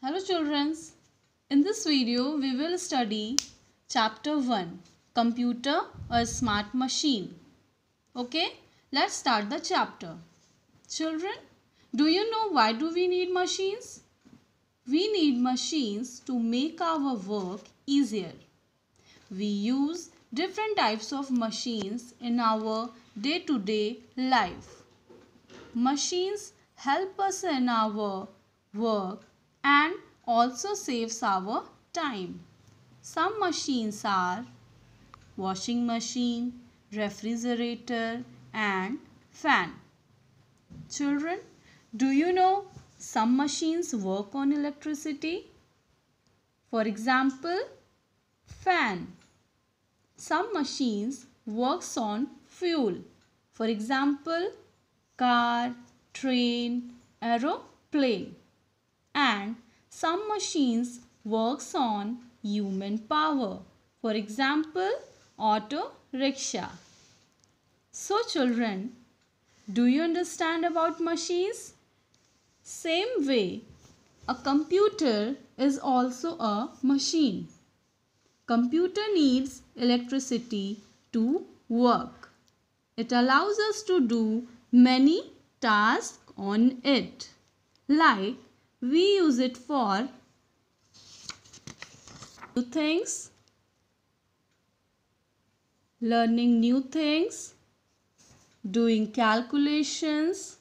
Hello children. In this video we will study chapter 1 computer a smart machine. Okay let's start the chapter. Children do you know why do we need machines? We need machines to make our work easier. We use different types of machines in our day-to-day -day life. Machines help us in our work also saves our time. Some machines are washing machine, refrigerator and fan. Children, do you know some machines work on electricity? For example, fan. Some machines works on fuel. For example, car, train, aeroplane. And some machines works on human power. For example, auto rickshaw. So children, do you understand about machines? Same way, a computer is also a machine. Computer needs electricity to work. It allows us to do many tasks on it like we use it for new things, learning new things, doing calculations,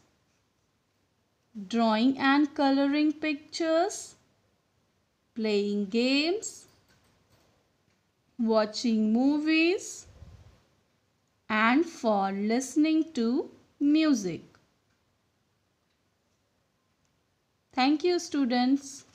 drawing and coloring pictures, playing games, watching movies and for listening to music. Thank you students.